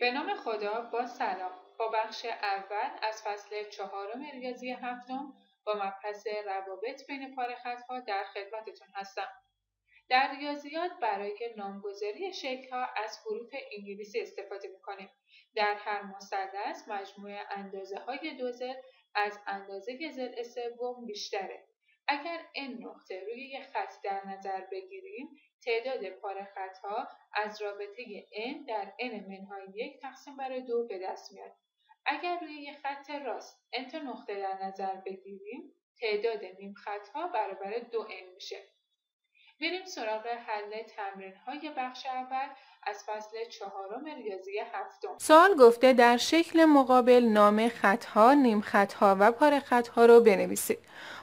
به نام خدا با سلام با بخش اول از فصل چهارم ریاضی هفتم با مبحث روابط بین ها در خدمتتون هستم در ریاضیات برای نامگذاری ها از حروف انگلیسی استفاده میکنیم در هر مثلث مجموع اندازه های دوزل از اندازه زل سوم بیشتره اگر این نقطه روی یک خط در نظر بگیریم تعداد پاره ها از رابطه n در n منهای یک تقسیم بر دو به دست میاد اگر روی یک خط راست n تا نقطه در نظر بگیریم تعداد نیم ها برابر دو n میشه بریم سراغ حل تمرین های بخش اول از فصل چهارم ریاضی هفتم. سال گفته در شکل مقابل نام ها، نیم ها و پاره ها رو بنویسید.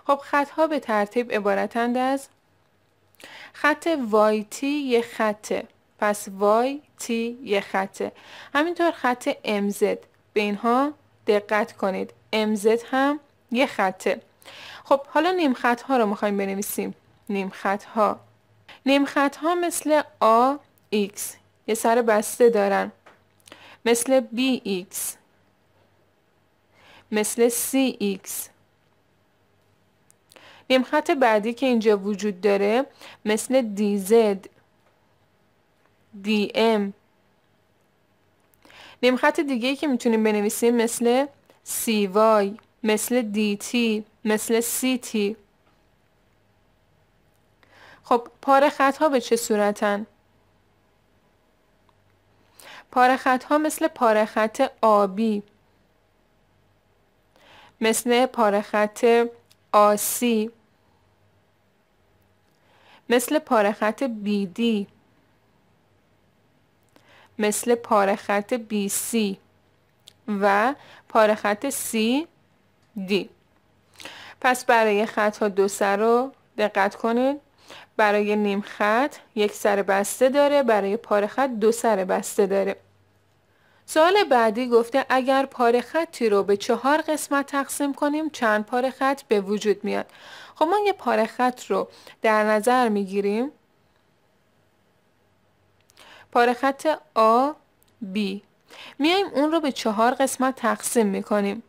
خب خطها به ترتیب عبارتند از خط تی یه خطه پس تی یه خطه همینطور خط زد به اینها دقت کنید زد هم یه خطه خب حالا نیم خط ها رو میخوایم بنویسیم نیم خط ها نیم خط ها مثل آ ایکس. یه سر بسته دارن مثل بی ایکس. مثل سی ایکس. نیم خط بعدی که اینجا وجود داره مثل DZ DM نیم خط دیگه ای که میتونیم بنویسیم مثل CY مثل DT مثل CT خب پاره خط ها به چه صورتن؟ پاره خط ها مثل پاره خط آبی مثل پاره خط آسی مثل بی دی مثل خط بی سی و خط سی دی پس برای خط ها دو سر رو دقت کنید برای نیم خط یک سر بسته داره برای خط دو سر بسته داره سوال بعدی گفته اگر پاره خطی رو به چهار قسمت تقسیم کنیم چند پاره خط به وجود میاد خب ما یه پاره خط رو در نظر میگیریم پاره خط A B میایم اون رو به چهار قسمت تقسیم میکنیم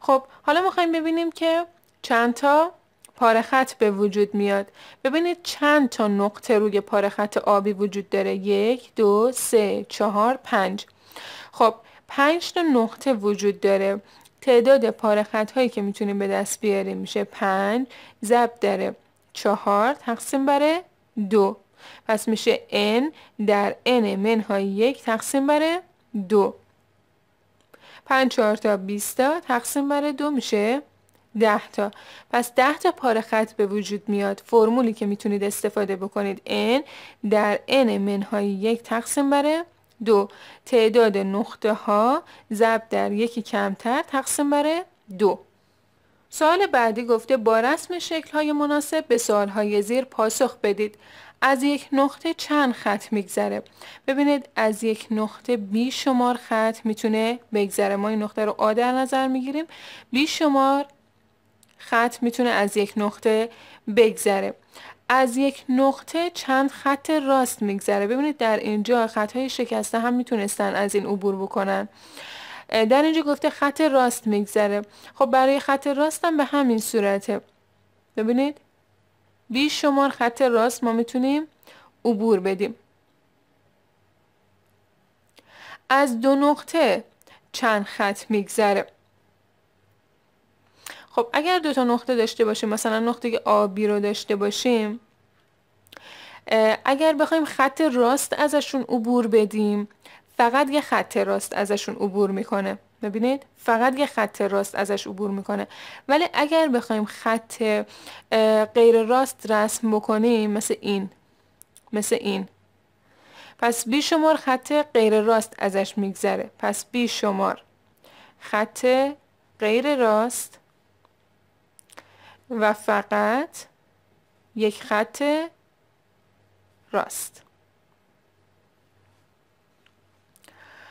خب حالا میخوایم ببینیم که چند تا پاره خط به وجود میاد ببینید چند تا نقطه روی پاره خط آبی وجود داره یک دو سه چهار پنج خب پنج تا نقطه وجود داره تعداد پاره خط هایی که میتونیم به دست بیاریم میشه پنج زب داره چهار تقسیم بره دو پس میشه n در n منهای یک تقسیم بره دو پنج چهار تا بیستا تقسیم بر دو میشه ده تا پس ده تا پاره خط به وجود میاد فرمولی که میتونید استفاده بکنید n در n منهای یک تقسیم بره دو تعداد نقطه ها ضرب در یکی کمتر تقسیم بره دو سوال بعدی گفته با رسم شکل های مناسب به سال های زیر پاسخ بدید از یک نقطه چند خط میگذره ببینید از یک نقطه بی شمار خط میتونه بگذره ما این نقطه رو آ در نظر میگیریم بی شمار خط میتونه از یک نقطه بگذره از یک نقطه چند خط راست میگذره ببینید در اینجا خطهای شکسته هم میتونستن از این عبور بکنن در اینجا گفته خط راست میگذره خب برای خط راست هم به همین صورته ببینید بیش شمار خط راست ما میتونیم عبور بدیم از دو نقطه چند خط میگذره خب اگر دو تا نقطه داشته باشیم مثلا نقطه آبی رو داشته باشیم اگر بخوایم خط راست ازشون عبور بدیم فقط یه خط راست ازشون عبور میکنه ببینید فقط یه خط راست ازش عبور میکنه ولی اگر بخوایم خط غیر راست رسم بکنیم مثل این مثل این پس بی شمار خط غیر راست ازش میگذره پس بی شمار خط غیر راست و فقط یک خط راست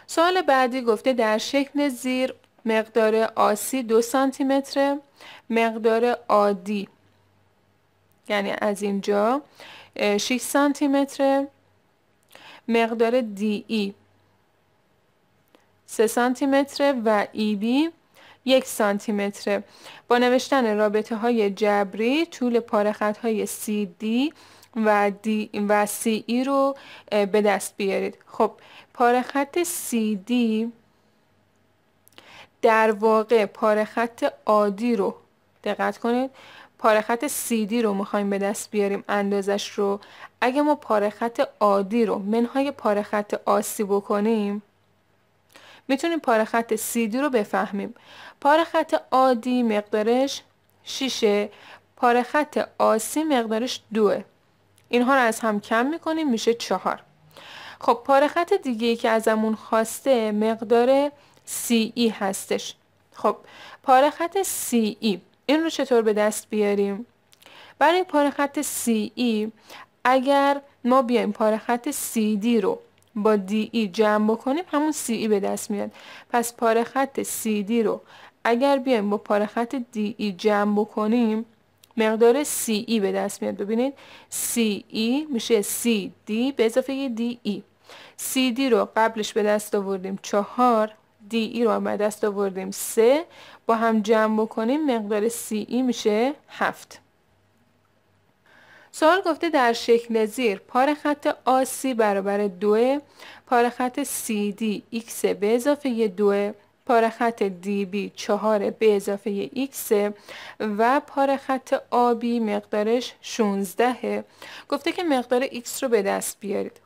سوال بعدی گفته در شکل زیر مقدار آسی دو سانتی متر مقدار عادی یعنی از اینجا 6 سانتی متر مقدار دی ای 3 سانتی متر و ای بی یک سانتی متره با نوشتن رابطه های جبری طول پارخط های CD و, دی و ای e رو به دست بیارید خب پارخط CD در واقع پارخط عادی رو دقت کنید پارخط CD رو میخوایم به دست بیاریم اندازش رو اگه ما پارخط عادی رو منهای پارخط آسی بکنیم میتونیم پاره خط CD رو بفهمیم پاره خط عادی مقدارش 6 پاره خط آسی مقدارش 2 اینها رو از هم کم میکنیم میشه 4 خب پاره خط دیگه ای که ازمون خواسته مقدار CE هستش خب پاره خط CE این رو چطور به دست بیاریم برای پاره خط CE اگر ما بیایم پاره خط CD رو با دی ای e جمع بکنیم همون سی ای e به دست میاد پس پاره خط سی رو اگر بیایم با پاره خط دی ای e جمع بکنیم مقدار سی ای به دست میاد ببینید سی ای میشه سی دی به اضافه دی ای سی دی رو قبلش به دست آوردیم چهار دی ای رو هم به دست آوردیم سه با هم جمع بکنیم مقدار سی ای میشه هفت سوال گفته در شکل زیر پار خط AC برابر 2 پار خط CD X به اضافه دو پار خط DB 4 به اضافه X و پار خط آبی مقدارش 16 گفته که مقدار X رو به دست بیارید